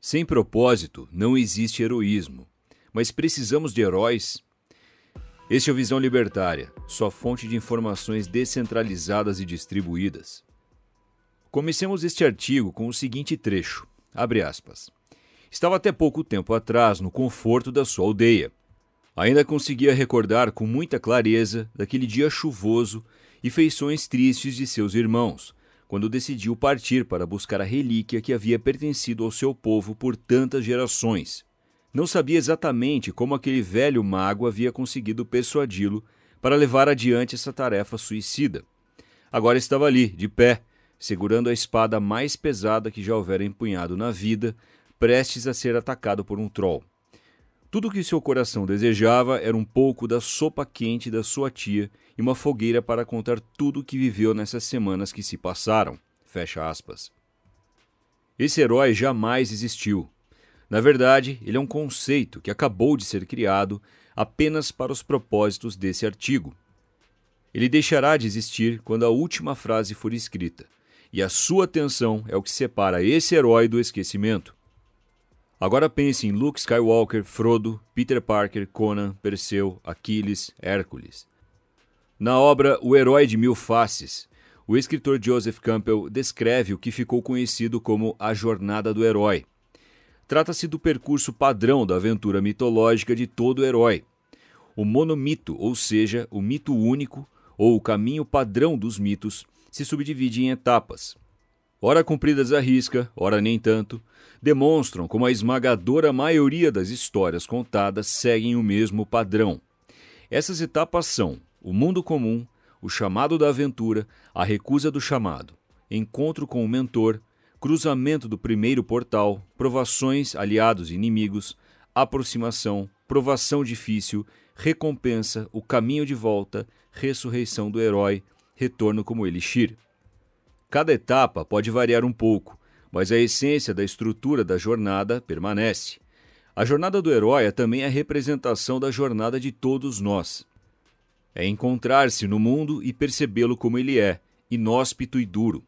Sem propósito não existe heroísmo, mas precisamos de heróis. Este é o Visão Libertária, sua fonte de informações descentralizadas e distribuídas. Comecemos este artigo com o seguinte trecho, abre aspas. Estava até pouco tempo atrás no conforto da sua aldeia. Ainda conseguia recordar com muita clareza daquele dia chuvoso e feições tristes de seus irmãos, quando decidiu partir para buscar a relíquia que havia pertencido ao seu povo por tantas gerações. Não sabia exatamente como aquele velho mago havia conseguido persuadi-lo para levar adiante essa tarefa suicida. Agora estava ali, de pé, segurando a espada mais pesada que já houvera empunhado na vida, prestes a ser atacado por um troll. Tudo o que seu coração desejava era um pouco da sopa quente da sua tia e uma fogueira para contar tudo o que viveu nessas semanas que se passaram. Fecha aspas. Esse herói jamais existiu. Na verdade, ele é um conceito que acabou de ser criado apenas para os propósitos desse artigo. Ele deixará de existir quando a última frase for escrita, e a sua atenção é o que separa esse herói do esquecimento. Agora pense em Luke Skywalker, Frodo, Peter Parker, Conan, Perseu, Aquiles, Hércules. Na obra O Herói de Mil Faces, o escritor Joseph Campbell descreve o que ficou conhecido como a Jornada do Herói. Trata-se do percurso padrão da aventura mitológica de todo herói. O monomito, ou seja, o mito único, ou o caminho padrão dos mitos, se subdivide em etapas ora cumpridas à risca, ora nem tanto, demonstram como a esmagadora maioria das histórias contadas seguem o mesmo padrão. Essas etapas são o mundo comum, o chamado da aventura, a recusa do chamado, encontro com o mentor, cruzamento do primeiro portal, provações, aliados e inimigos, aproximação, provação difícil, recompensa, o caminho de volta, ressurreição do herói, retorno como elixir. Cada etapa pode variar um pouco, mas a essência da estrutura da jornada permanece. A jornada do herói é também a representação da jornada de todos nós. É encontrar-se no mundo e percebê-lo como ele é, inóspito e duro.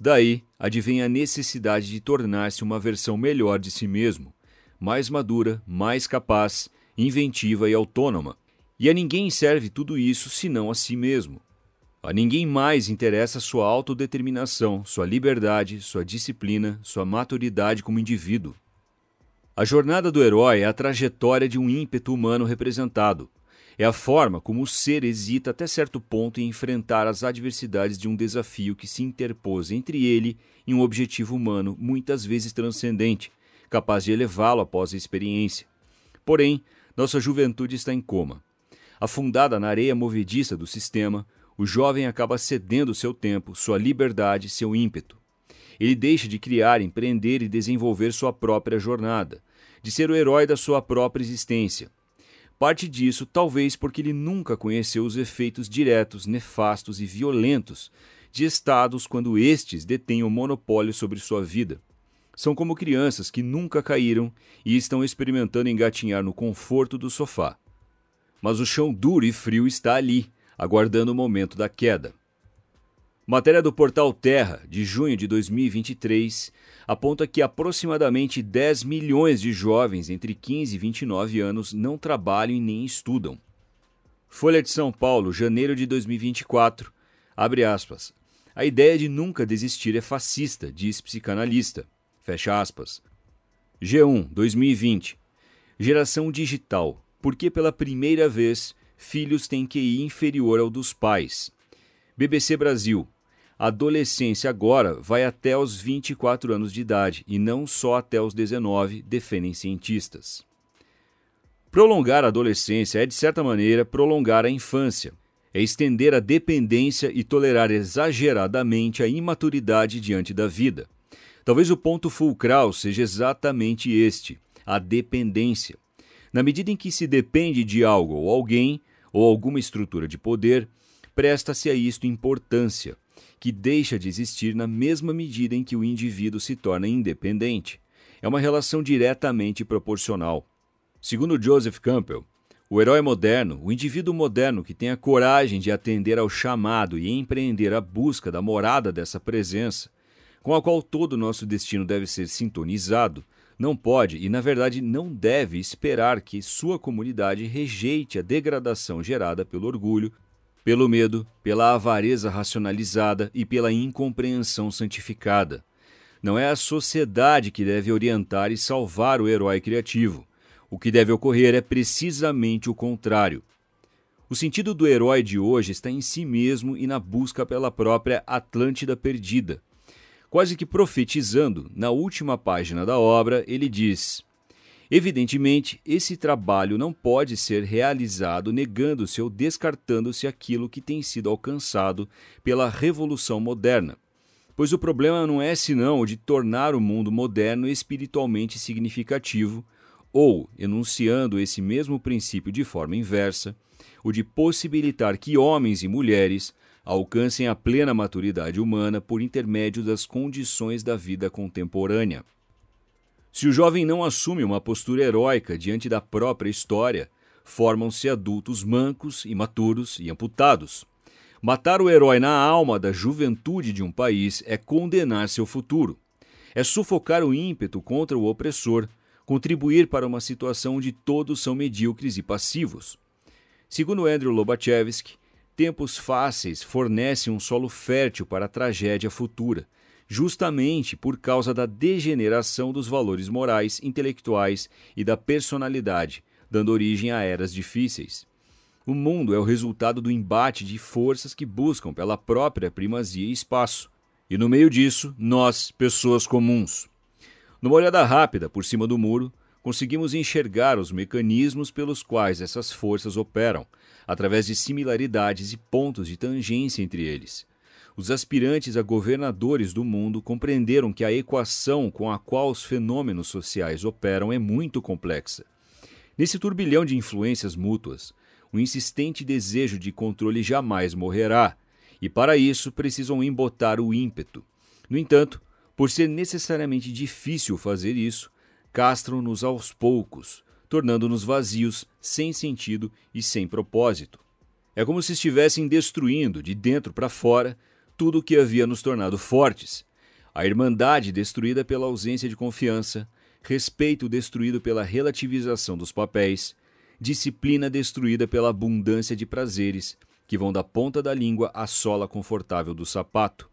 Daí advém a necessidade de tornar-se uma versão melhor de si mesmo, mais madura, mais capaz, inventiva e autônoma. E a ninguém serve tudo isso senão a si mesmo. A ninguém mais interessa sua autodeterminação, sua liberdade, sua disciplina, sua maturidade como indivíduo. A jornada do herói é a trajetória de um ímpeto humano representado. É a forma como o ser hesita até certo ponto em enfrentar as adversidades de um desafio que se interpôs entre ele e um objetivo humano muitas vezes transcendente, capaz de elevá-lo após a experiência. Porém, nossa juventude está em coma. Afundada na areia movediça do sistema, o jovem acaba cedendo seu tempo, sua liberdade, seu ímpeto. Ele deixa de criar, empreender e desenvolver sua própria jornada, de ser o herói da sua própria existência. Parte disso talvez porque ele nunca conheceu os efeitos diretos, nefastos e violentos de estados quando estes detêm o monopólio sobre sua vida. São como crianças que nunca caíram e estão experimentando engatinhar no conforto do sofá. Mas o chão duro e frio está ali, aguardando o momento da queda. Matéria do portal Terra, de junho de 2023, aponta que aproximadamente 10 milhões de jovens entre 15 e 29 anos não trabalham e nem estudam. Folha de São Paulo, janeiro de 2024, abre aspas. A ideia de nunca desistir é fascista, diz psicanalista. Fecha aspas. G1, 2020. Geração digital. Porque pela primeira vez filhos têm QI inferior ao dos pais. BBC Brasil. A adolescência agora vai até os 24 anos de idade e não só até os 19, defendem cientistas. Prolongar a adolescência é, de certa maneira, prolongar a infância. É estender a dependência e tolerar exageradamente a imaturidade diante da vida. Talvez o ponto fulcral seja exatamente este: a dependência. Na medida em que se depende de algo ou alguém, ou alguma estrutura de poder, presta-se a isto importância, que deixa de existir na mesma medida em que o indivíduo se torna independente. É uma relação diretamente proporcional. Segundo Joseph Campbell, o herói moderno, o indivíduo moderno que tem a coragem de atender ao chamado e empreender a busca da morada dessa presença, com a qual todo o nosso destino deve ser sintonizado, não pode e, na verdade, não deve esperar que sua comunidade rejeite a degradação gerada pelo orgulho, pelo medo, pela avareza racionalizada e pela incompreensão santificada. Não é a sociedade que deve orientar e salvar o herói criativo. O que deve ocorrer é precisamente o contrário. O sentido do herói de hoje está em si mesmo e na busca pela própria Atlântida perdida. Quase que profetizando, na última página da obra, ele diz: Evidentemente, esse trabalho não pode ser realizado negando-se ou descartando-se aquilo que tem sido alcançado pela revolução moderna, pois o problema não é senão o de tornar o mundo moderno espiritualmente significativo, ou, enunciando esse mesmo princípio de forma inversa, o de possibilitar que homens e mulheres alcancem a plena maturidade humana por intermédio das condições da vida contemporânea. Se o jovem não assume uma postura heróica diante da própria história, formam-se adultos mancos, imaturos e amputados. Matar o herói na alma da juventude de um país é condenar seu futuro. É sufocar o ímpeto contra o opressor, contribuir para uma situação onde todos são medíocres e passivos. Segundo Andrew Lobachevsky, Tempos fáceis fornecem um solo fértil para a tragédia futura, justamente por causa da degeneração dos valores morais, intelectuais e da personalidade, dando origem a eras difíceis. O mundo é o resultado do embate de forças que buscam pela própria primazia e espaço, e no meio disso, nós, pessoas comuns. Numa olhada rápida por cima do muro, conseguimos enxergar os mecanismos pelos quais essas forças operam através de similaridades e pontos de tangência entre eles. Os aspirantes a governadores do mundo compreenderam que a equação com a qual os fenômenos sociais operam é muito complexa. Nesse turbilhão de influências mútuas, o insistente desejo de controle jamais morrerá, e para isso precisam embotar o ímpeto. No entanto, por ser necessariamente difícil fazer isso, castram-nos aos poucos, tornando-nos vazios, sem sentido e sem propósito. É como se estivessem destruindo, de dentro para fora, tudo o que havia nos tornado fortes. A irmandade destruída pela ausência de confiança, respeito destruído pela relativização dos papéis, disciplina destruída pela abundância de prazeres, que vão da ponta da língua à sola confortável do sapato.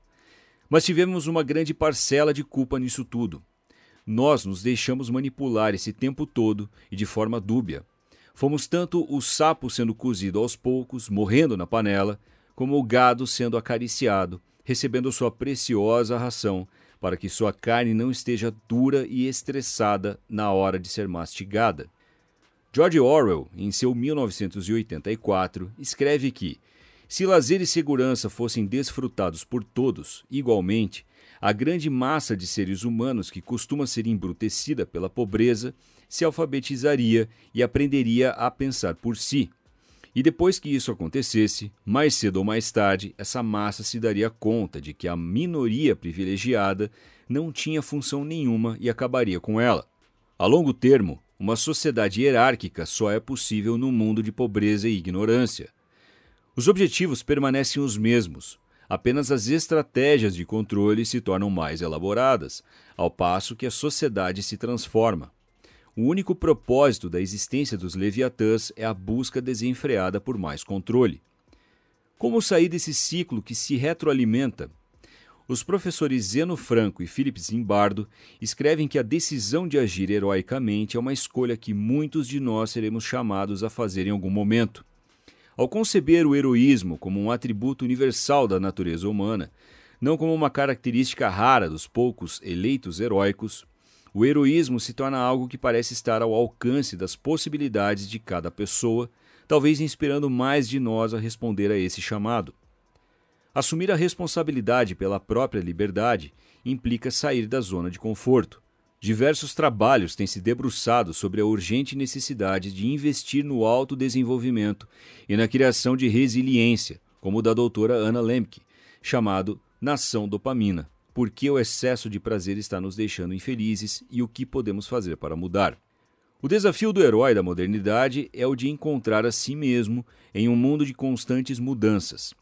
Mas tivemos uma grande parcela de culpa nisso tudo. Nós nos deixamos manipular esse tempo todo e de forma dúbia. Fomos tanto o sapo sendo cozido aos poucos, morrendo na panela, como o gado sendo acariciado, recebendo sua preciosa ração, para que sua carne não esteja dura e estressada na hora de ser mastigada. George Orwell, em seu 1984, escreve que se lazer e segurança fossem desfrutados por todos igualmente, a grande massa de seres humanos que costuma ser embrutecida pela pobreza se alfabetizaria e aprenderia a pensar por si. E depois que isso acontecesse, mais cedo ou mais tarde, essa massa se daria conta de que a minoria privilegiada não tinha função nenhuma e acabaria com ela. A longo termo, uma sociedade hierárquica só é possível no mundo de pobreza e ignorância. Os objetivos permanecem os mesmos, apenas as estratégias de controle se tornam mais elaboradas, ao passo que a sociedade se transforma. O único propósito da existência dos Leviatãs é a busca desenfreada por mais controle. Como sair desse ciclo que se retroalimenta? Os professores Zeno Franco e Felipe Zimbardo escrevem que a decisão de agir heroicamente é uma escolha que muitos de nós seremos chamados a fazer em algum momento ao conceber o heroísmo como um atributo universal da natureza humana, não como uma característica rara dos poucos eleitos heróicos, o heroísmo se torna algo que parece estar ao alcance das possibilidades de cada pessoa, talvez inspirando mais de nós a responder a esse chamado. Assumir a responsabilidade pela própria liberdade implica sair da zona de conforto. Diversos trabalhos têm se debruçado sobre a urgente necessidade de investir no autodesenvolvimento e na criação de resiliência, como o da doutora Ana Lemke, chamado Nação Dopamina. Por que o excesso de prazer está nos deixando infelizes e o que podemos fazer para mudar? O desafio do herói da modernidade é o de encontrar a si mesmo em um mundo de constantes mudanças.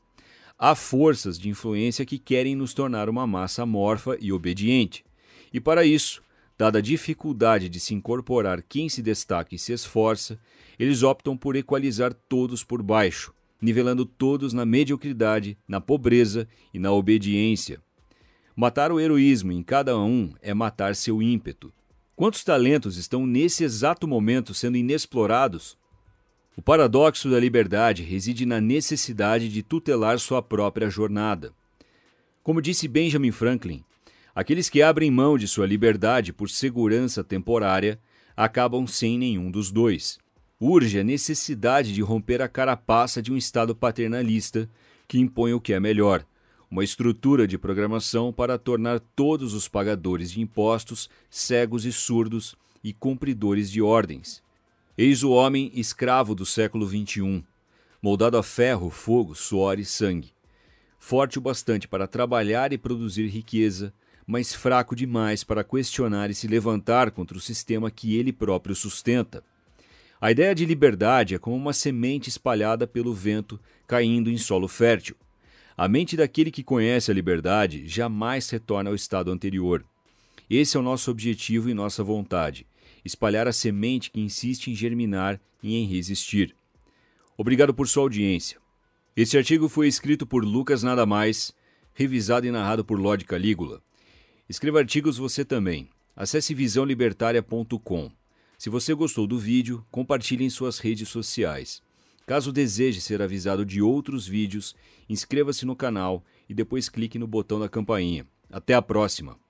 Há forças de influência que querem nos tornar uma massa amorfa e obediente. E para isso, Dada a dificuldade de se incorporar quem se destaca e se esforça, eles optam por equalizar todos por baixo, nivelando todos na mediocridade, na pobreza e na obediência. Matar o heroísmo em cada um é matar seu ímpeto. Quantos talentos estão nesse exato momento sendo inexplorados? O paradoxo da liberdade reside na necessidade de tutelar sua própria jornada. Como disse Benjamin Franklin, Aqueles que abrem mão de sua liberdade por segurança temporária acabam sem nenhum dos dois. Urge a necessidade de romper a carapaça de um Estado paternalista que impõe o que é melhor, uma estrutura de programação para tornar todos os pagadores de impostos cegos e surdos e cumpridores de ordens. Eis o homem escravo do século XXI, moldado a ferro, fogo, suor e sangue, forte o bastante para trabalhar e produzir riqueza, mas fraco demais para questionar e se levantar contra o sistema que ele próprio sustenta. A ideia de liberdade é como uma semente espalhada pelo vento caindo em solo fértil. A mente daquele que conhece a liberdade jamais retorna ao estado anterior. Esse é o nosso objetivo e nossa vontade: espalhar a semente que insiste em germinar e em resistir. Obrigado por sua audiência. Este artigo foi escrito por Lucas Nada Mais, revisado e narrado por Lord Calígula. Escreva artigos você também. Acesse visãolibertaria.com. Se você gostou do vídeo, compartilhe em suas redes sociais. Caso deseje ser avisado de outros vídeos, inscreva-se no canal e depois clique no botão da campainha. Até a próxima!